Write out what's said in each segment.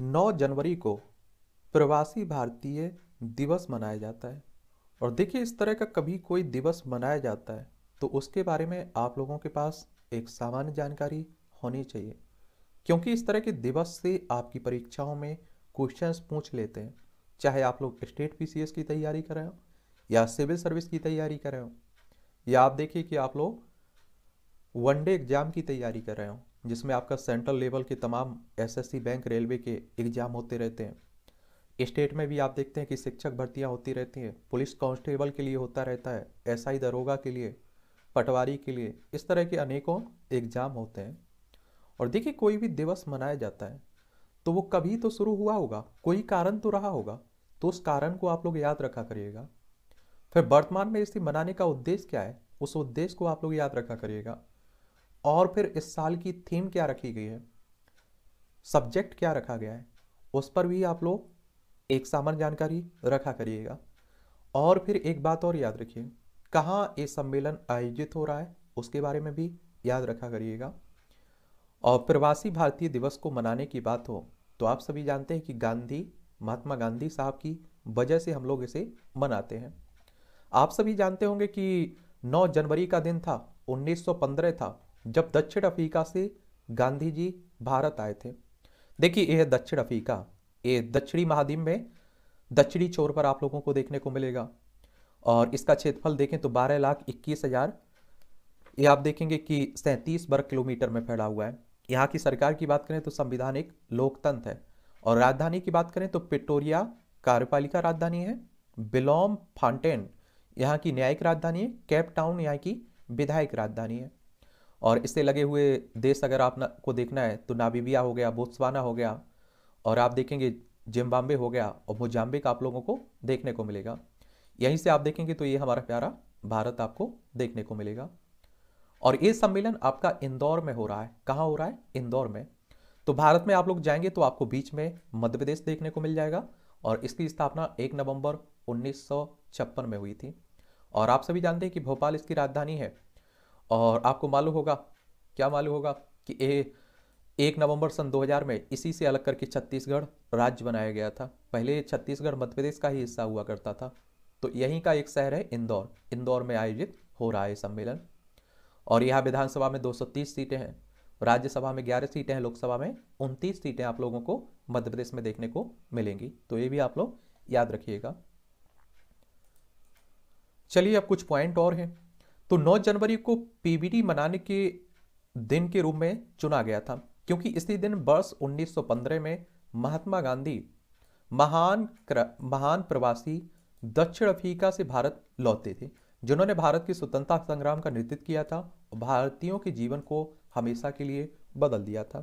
9 जनवरी को प्रवासी भारतीय दिवस मनाया जाता है और देखिए इस तरह का कभी कोई दिवस मनाया जाता है तो उसके बारे में आप लोगों के पास एक सामान्य जानकारी होनी चाहिए क्योंकि इस तरह के दिवस से आपकी परीक्षाओं में क्वेश्चंस पूछ लेते हैं चाहे आप लोग स्टेट पी की तैयारी कर रहे हो या सिविल सर्विस की तैयारी कर रहे हो या आप देखिए कि आप लोग वनडे एग्जाम की तैयारी कर रहे हो जिसमें आपका सेंट्रल लेवल के तमाम एसएससी बैंक रेलवे के एग्ज़ाम होते रहते हैं स्टेट में भी आप देखते हैं कि शिक्षक भर्तियां होती रहती हैं पुलिस कांस्टेबल के लिए होता रहता है एसआई दरोगा के लिए पटवारी के लिए इस तरह के अनेकों एग्ज़ाम होते हैं और देखिए कोई भी दिवस मनाया जाता है तो वो कभी तो शुरू हुआ होगा कोई कारण तो रहा होगा तो उस कारण को आप लोग याद रखा करिएगा फिर वर्तमान में इसे मनाने का उद्देश्य क्या है उस उद्देश्य को आप लोग याद रखा करिएगा और फिर इस साल की थीम क्या रखी गई है सब्जेक्ट क्या रखा गया है उस पर भी आप लोग एक सामान्य जानकारी रखा करिएगा और फिर एक बात और याद रखिए कहाँ ये सम्मेलन आयोजित हो रहा है उसके बारे में भी याद रखा करिएगा और प्रवासी भारतीय दिवस को मनाने की बात हो तो आप सभी जानते हैं कि गांधी महात्मा गांधी साहब की वजह से हम लोग इसे मनाते हैं आप सभी जानते होंगे कि 9 जनवरी का दिन था 1915 था जब दक्षिण अफ्रीका से गांधी जी भारत आए थे देखिए यह दक्षिण अफ्रीका ये दक्षिणी महाद्वीप में दक्षिणी छोर पर आप लोगों को देखने को मिलेगा और इसका क्षेत्रफल देखें तो बारह लाख इक्कीस हज़ार ये आप देखेंगे कि सैंतीस वर्ग किलोमीटर में फैला हुआ है यहाँ की सरकार की बात करें तो संविधान एक लोकतंत्र है और राजधानी की बात करें तो पिटोरिया कार्यपालिका राजधानी है बिलोम फांटेन यहाँ की न्यायिक राजधानी है कैप टाउन यहाँ की विधायक राजधानी है और इससे लगे हुए देश अगर आप न, को देखना है तो नाबीबिया हो गया बोत्सवाना हो गया और आप देखेंगे जिम्बाबे हो गया और मोजाम्बिक आप लोगों को देखने को मिलेगा यहीं से आप देखेंगे तो ये हमारा प्यारा भारत आपको देखने को मिलेगा और ये सम्मेलन आपका इंदौर में हो रहा है कहाँ हो रहा है इंदौर में तो भारत में आप लोग जाएंगे तो आपको बीच में मध्य प्रदेश देखने को मिल जाएगा और इसकी स्थापना एक नवम्बर उन्नीस में हुई थी और आप सभी जानते हैं कि भोपाल इसकी राजधानी है और आपको मालूम होगा क्या मालूम होगा कि ए एक नवंबर सन 2000 में इसी से अलग करके छत्तीसगढ़ राज्य बनाया गया था पहले छत्तीसगढ़ मध्य प्रदेश का ही हिस्सा हुआ करता था तो यहीं का एक शहर है इंदौर इंदौर में आयोजित हो रहा है सम्मेलन और यहाँ विधानसभा में 230 सीटें हैं राज्यसभा में 11 सीटें हैं लोकसभा में उनतीस सीटें आप लोगों को मध्य प्रदेश में देखने को मिलेंगी तो ये भी आप लोग याद रखिएगा चलिए अब कुछ पॉइंट और हैं तो 9 जनवरी को पीबीडी मनाने के दिन के रूप में चुना गया था क्योंकि इसी दिन वर्ष 1915 में महात्मा गांधी महान क्र, महान प्रवासी दक्षिण अफ्रीका से भारत लौटे थे जिन्होंने भारत की स्वतंत्रता संग्राम का नेतृत्व किया था और भारतीयों के जीवन को हमेशा के लिए बदल दिया था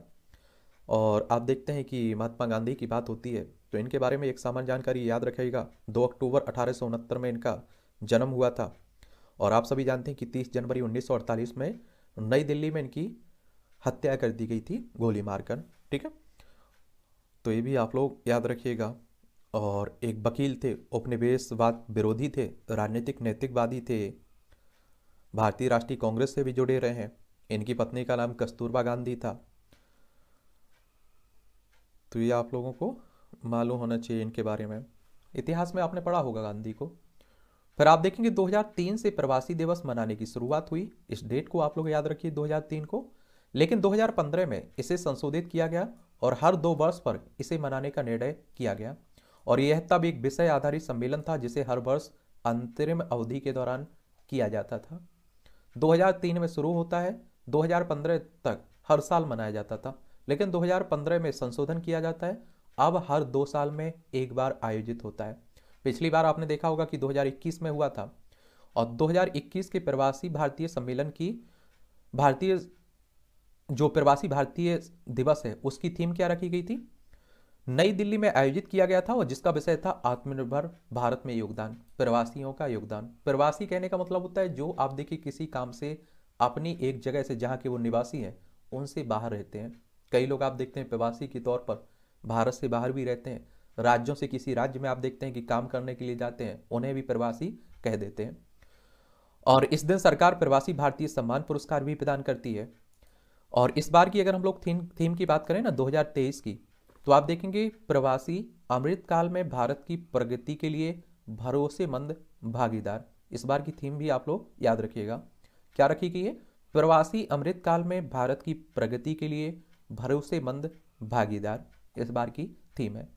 और आप देखते हैं कि महात्मा गांधी की बात होती है तो इनके बारे में एक सामान्य जानकारी याद रखेगा दो अक्टूबर अठारह में इनका जन्म हुआ था और आप सभी जानते हैं कि तीस जनवरी 1948 में नई दिल्ली में इनकी हत्या कर दी गई थी गोली मारकर ठीक है तो ये भी आप लोग याद रखिएगा और एक वकील थे उपनिवेशवाद विरोधी थे राजनीतिक नैतिकवादी थे भारतीय राष्ट्रीय कांग्रेस से भी जुड़े रहे हैं इनकी पत्नी का नाम कस्तूरबा गांधी था तो ये आप लोगों को मालूम होना चाहिए इनके बारे में इतिहास में आपने पढ़ा होगा गांधी को फिर आप देखेंगे 2003 से प्रवासी दिवस मनाने की शुरुआत हुई इस डेट को आप लोग याद रखिए 2003 को लेकिन 2015 में इसे संशोधित किया गया और हर दो वर्ष पर इसे मनाने का निर्णय किया गया और यह तब एक विषय आधारित सम्मेलन था जिसे हर वर्ष अंतरिम अवधि के दौरान किया जाता था 2003 में शुरू होता है 2015 तक हर साल मनाया जाता था लेकिन 2015 में संशोधन किया जाता है अब हर दो साल में एक बार आयोजित होता है पिछली बार आपने देखा होगा कि 2021 में हुआ था और 2021 के प्रवासी भारतीय सम्मेलन की भारतीय जो प्रवासी भारतीय दिवस है उसकी थीम क्या रखी गई थी नई दिल्ली में आयोजित किया गया था और जिसका विषय था आत्मनिर्भर भारत में योगदान प्रवासियों का योगदान प्रवासी कहने का मतलब होता है जो आप देखिए किसी काम से अपनी एक जगह से जहाँ के वो निवासी हैं उनसे बाहर रहते हैं कई लोग आप देखते हैं प्रवासी के तौर पर भारत से बाहर भी रहते हैं राज्यों से किसी राज्य में आप देखते हैं कि काम करने के लिए जाते हैं उन्हें भी प्रवासी कह देते हैं और इस दिन सरकार प्रवासी भारतीय सम्मान पुरस्कार भी प्रदान करती है और इस बार की अगर हम लोग थीम थीम की बात करें ना 2023 की तो आप देखेंगे प्रवासी अमृतकाल में भारत की प्रगति के लिए भरोसेमंद भागीदार इस बार की थीम भी आप लोग याद रखिएगा क्या रखी गई है प्रवासी अमृतकाल में भारत की प्रगति के लिए भरोसेमंद भागीदार इस बार की थीम है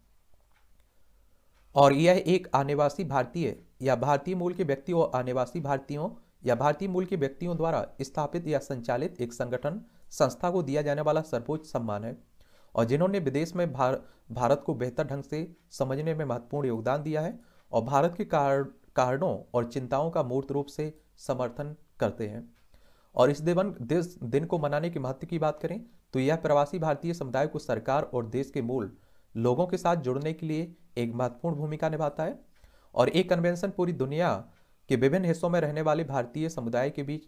और यह एक अनिवासी भारतीय या भारतीय मूल के व्यक्ति और अनिवासी भारतीयों या भारतीय मूल के व्यक्तियों द्वारा स्थापित या संचालित एक संगठन संस्था को दिया जाने वाला सर्वोच्च सम्मान है और जिन्होंने विदेश में भार, भारत को बेहतर ढंग से समझने में महत्वपूर्ण योगदान दिया है और भारत के कारण कारणों और चिंताओं का मूर्त रूप से समर्थन करते हैं और इस दिवन दिस दिन को मनाने के महत्व की बात करें तो यह प्रवासी भारतीय समुदाय को सरकार और देश के मूल लोगों के साथ जुड़ने के लिए एक महत्वपूर्ण भूमिका निभाता है और ये कन्वेंशन पूरी दुनिया के विभिन्न हिस्सों में रहने वाले भारतीय समुदाय के बीच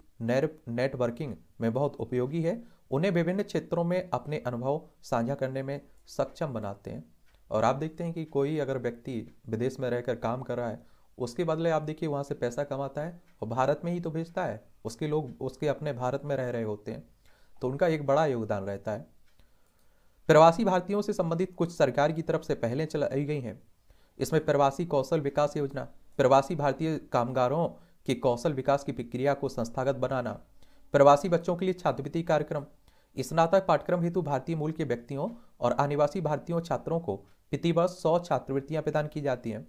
नेटवर्किंग में बहुत उपयोगी है उन्हें विभिन्न क्षेत्रों में अपने अनुभव साझा करने में सक्षम बनाते हैं और आप देखते हैं कि कोई अगर व्यक्ति विदेश में रहकर काम कर रहा है उसके बदले आप देखिए वहाँ से पैसा कमाता है और भारत में ही तो भेजता है उसके लोग उसके अपने भारत में रह रहे होते हैं तो उनका एक बड़ा योगदान रहता है प्रवासी भारतीयों से संबंधित कुछ सरकार की तरफ से पहले चलाई गई हैं इसमें प्रवासी कौशल विकास योजना प्रवासी भारतीय कामगारों के कौशल विकास की प्रक्रिया को संस्थागत बनाना प्रवासी बच्चों के लिए छात्रवृत्ति कार्यक्रम स्नातक पाठ्यक्रम हेतु भारतीय मूल के व्यक्तियों और अनिवासी भारतीयों छात्रों को प्रतिवर्ष सौ छात्रवृत्तियां प्रदान की जाती हैं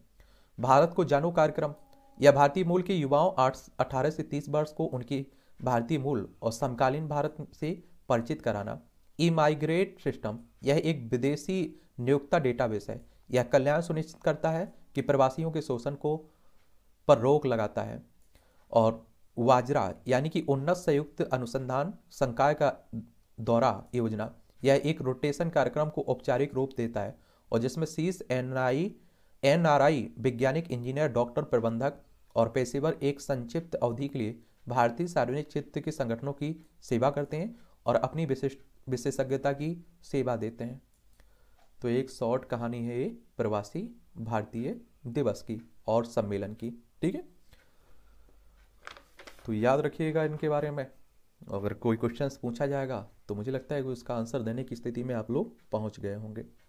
भारत को जानो कार्यक्रम या भारतीय मूल के युवाओं आठ अठारह से तीस वर्ष को उनकी भारतीय मूल और समकालीन भारत से परिचित कराना इमाइग्रेट सिस्टम यह एक विदेशी नियोक्ता डेटाबेस है यह कल्याण सुनिश्चित करता है कि प्रवासियों के शोषण को पर रोक लगाता है और वाजरा यानी कि उन्नत संयुक्त अनुसंधान संकाय का दौरा योजना यह एक रोटेशन कार्यक्रम को औपचारिक रूप देता है और जिसमें शीर्ष एनआई एनआरआई वैज्ञानिक इंजीनियर डॉक्टर प्रबंधक और पेशेवर एक संक्षिप्त अवधि के लिए भारतीय सार्वजनिक क्षेत्र के संगठनों की सेवा करते हैं और अपनी विशिष्ट विशेषज्ञता की सेवा देते हैं तो एक शॉर्ट कहानी है ये प्रवासी भारतीय दिवस की और सम्मेलन की ठीक है तो याद रखिएगा इनके बारे में अगर कोई क्वेश्चन पूछा जाएगा तो मुझे लगता है कि उसका आंसर देने की स्थिति में आप लोग पहुंच गए होंगे